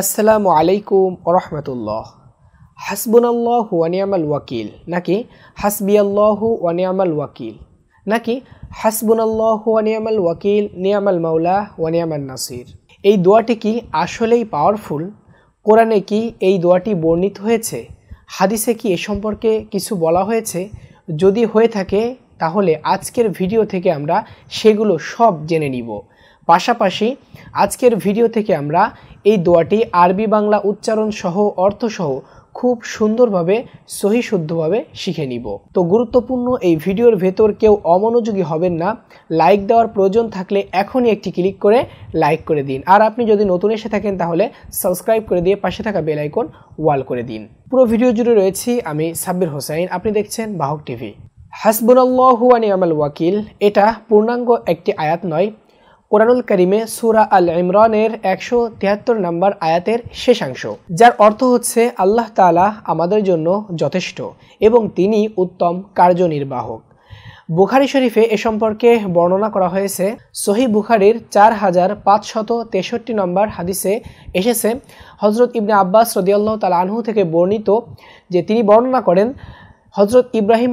আসসালামু আলাইকুম ওরহমতুল্লাহ হাসবুনাল্লাহ ওয়ানিয়ামাল ওয়াকিল নাকি আল্লাহ ওয়ানিয়ামাল ওয়াকিল নাকি হাসবুনাল্লাহ ওয়ানিয়ামাল ওয়াকিল নিয়ামাল মাওলা ওয়ানিয়ামাল নাসির এই দোয়াটি কি আসলেই পাওয়ারফুল কোরআনে কি এই দোয়াটি বর্ণিত হয়েছে হাদিসে কি এ সম্পর্কে কিছু বলা হয়েছে যদি হয়ে থাকে তাহলে আজকের ভিডিও থেকে আমরা সেগুলো সব জেনে নিব পাশাপাশি আজকের ভিডিও থেকে আমরা এই দোয়াটি আরবি বাংলা উচ্চারণ সহ অর্থসহ খুব সুন্দরভাবে সহি শুদ্ধভাবে শিখে নিব তো গুরুত্বপূর্ণ এই ভিডিওর ভেতর কেউ অমনোযোগী হবেন না লাইক দেওয়ার প্রয়োজন থাকলে এখনই একটি ক্লিক করে লাইক করে দিন আর আপনি যদি নতুন এসে থাকেন তাহলে সাবস্ক্রাইব করে দিয়ে পাশে থাকা বেল আইকন ওয়াল করে দিন পুরো ভিডিও জুড়ে রয়েছি আমি সাব্বির হোসাইন আপনি দেখছেন বাহক টিভি হাসবুল্লাহ ওয়ানি আমল ওয়াকিল এটা পূর্ণাঙ্গ একটি আয়াত নয় কোরআনুল করিমে সুরা আল ইমরানের একশো তিয়াত্তর নম্বর আয়াতের শেষাংশ যার অর্থ হচ্ছে আল্লাহ তালা আমাদের জন্য যথেষ্ট এবং তিনি উত্তম কার্যনির্বাহক বুখারি শরীফে এ সম্পর্কে বর্ণনা করা হয়েছে সহি বুখারির চার হাজার পাঁচশত তেষট্টি নম্বর হাদিসে এসেছে হজরত ইবনে আব্বাস সদিয়াল্লাহ তালা আনহু থেকে বর্ণিত যে তিনি বর্ণনা করেন হজরত ইব্রাহিম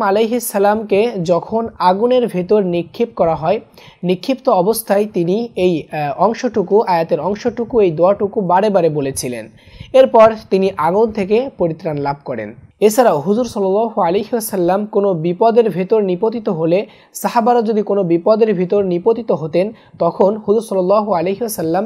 সালামকে যখন আগুনের ভেতর নিক্ষিপ করা হয় নিক্ষিপ্ত অবস্থায় তিনি এই অংশটুকু আয়াতের অংশটুকু এই দোয়াটুকু বারে বারে বলেছিলেন এরপর তিনি আগুন থেকে পরিত্রাণ লাভ করেন এছাড়াও হুজুর সাল্লাহ আলিহাসাল্লাম কোনো বিপদের ভেতর নিপতিত হলে সাহাবারা যদি কোনো বিপদের ভেতর নিপতিত হতেন তখন হুজুর সাল্লাহ আলিহাসাল্লাম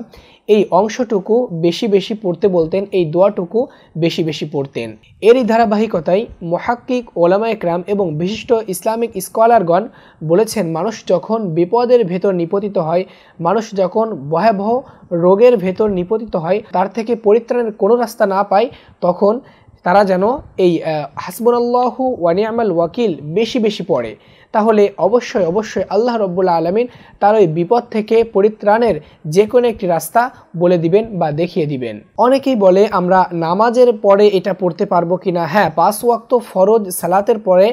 এই অংশটুকু বেশি বেশি পড়তে বলতেন এই দোয়াটুকু বেশি বেশি পড়তেন এরই ধারাবাহিকতায় মহাক্কিক ওলামা একরাম এবং বিশিষ্ট ইসলামিক স্কলারগণ বলেছেন মানুষ যখন বিপদের ভেতর নিপতিত হয় মানুষ যখন ভয়াবহ রোগের ভেতর নিপতিত হয় তার থেকে পরিত্রাণের কোনো রাস্তা না পায় তখন তারা যেন এই হাসবুল্লাহু ওয়ানিয়ামাল ওয়াকিল বেশি বেশি পড়ে তাহলে অবশ্যই অবশ্যই আল্লাহ রব্বুল্লা আলমিন তার ওই বিপদ থেকে পরিত্রাণের যে কোনো একটি রাস্তা বলে দিবেন বা দেখিয়ে দিবেন অনেকেই বলে আমরা নামাজের পরে এটা পড়তে পারবো কি না হ্যাঁ পাঁচ ওয়াক্ত ফরজ সালাতের পরে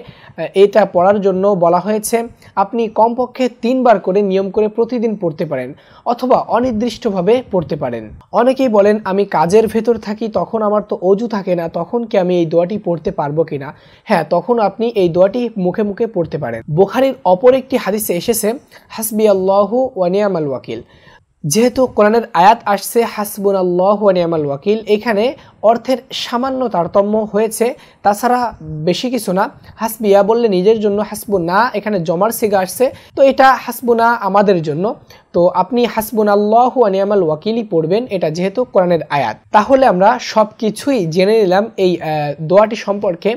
এটা পড়ার জন্য বলা হয়েছে আপনি কমপক্ষে তিনবার করে নিয়ম করে প্রতিদিন পড়তে পারেন অথবা অনির্দিষ্টভাবে পড়তে পারেন অনেকেই বলেন আমি কাজের ভেতর থাকি তখন আমার তো অজু থাকে না তখন কি আমি এই দোয়াটি পড়তে পারবো কি না হ্যাঁ তখন আপনি এই দোয়াটি মুখে মুখে পড়তে পারেন বোখারির অপর একটি হাদিসে এসেছে হাসবি ওয়ানিয়াম ওয়ানিয়ামাল ওয়াকিল যেহেতু কোরআনের আয়াত আসছে হাসবুন আল্লাহ নিয়ামাল ওয়াকিল এখানে অর্থের সামান্য তারতম্য হয়েছে তাছাড়া বেশি কিছু না হাসবিয়া বললে নিজের জন্য হাসবুনা এখানে জমার সিগা আসছে তো এটা হাসবুনা আমাদের জন্য তো আপনি হাসবুন আল্লাহ নিয়ামাল ওয়াকিলই পড়বেন এটা যেহেতু কোরআনের আয়াত তাহলে আমরা সব কিছুই জেনে নিলাম এই দোয়াটি সম্পর্কে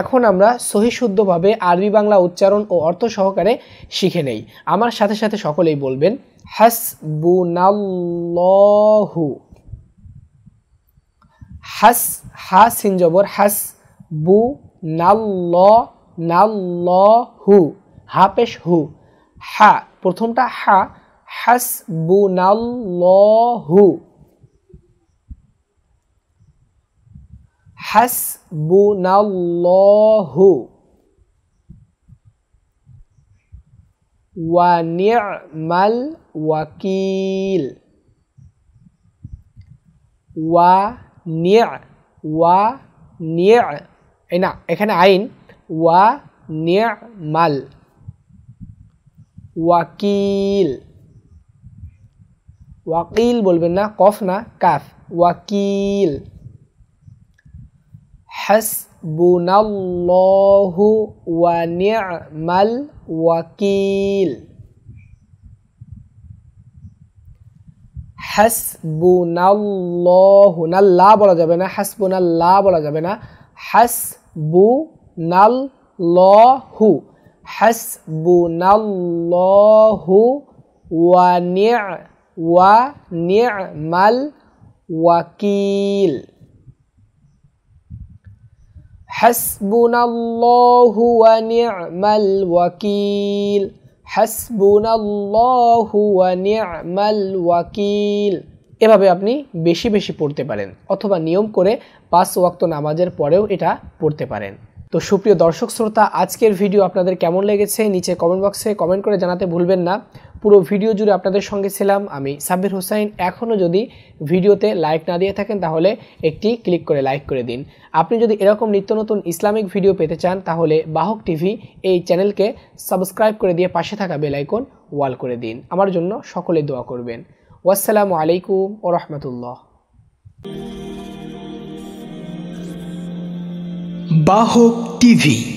এখন আমরা সহি শুদ্ধভাবে আরবি বাংলা উচ্চারণ ও অর্থ সহকারে শিখে নেই আমার সাথে সাথে সকলেই বলবেন হাসবুনাল্লাহু হাস হা সিনজবর হাস বু নাল্ল হু হা পেশ হু হা প্রথমটা হা হাসবুনাল্লাহু বু বু wa ni'mal wakil wa ni' wa ni' enak ekhane eh, ain wa ni'mal wakil wakil bolben na kof na kaf wakil Has. حسبنا الله ونعم الوكيل حسبنا الله نلا بولا جابنا حسبنا الله بولا جابنا حسبنا الله حسبنا الله ونعم ونعم الوكيل হাসবুনাল্লাহু ওয়া ওয়াকিল ওয়াকিল এভাবে আপনি বেশি বেশি পড়তে পারেন অথবা নিয়ম করে পাঁচ ওয়াক্ত নামাজের পরেও এটা পড়তে পারেন তো সুপ্রিয় দর্শক শ্রোতা আজকের ভিডিও আপনাদের কেমন লেগেছে নিচে কমেন্ট বক্সে কমেন্ট করে জানাতে ভুলবেন না পুরো ভিডিও জুড়ে আপনাদের সঙ্গে ছিলাম আমি সাব্বির হোসাইন এখনও যদি ভিডিওতে লাইক না দিয়ে থাকেন তাহলে একটি ক্লিক করে লাইক করে দিন আপনি যদি এরকম নিত্য নতুন ইসলামিক ভিডিও পেতে চান তাহলে বাহক টিভি এই চ্যানেলকে সাবস্ক্রাইব করে দিয়ে পাশে থাকা বেলাইকন ওয়াল করে দিন আমার জন্য সকলে দোয়া করবেন ওয়াসালামু আলাইকুম ও রহমতুল্লাহ বাহক টিভি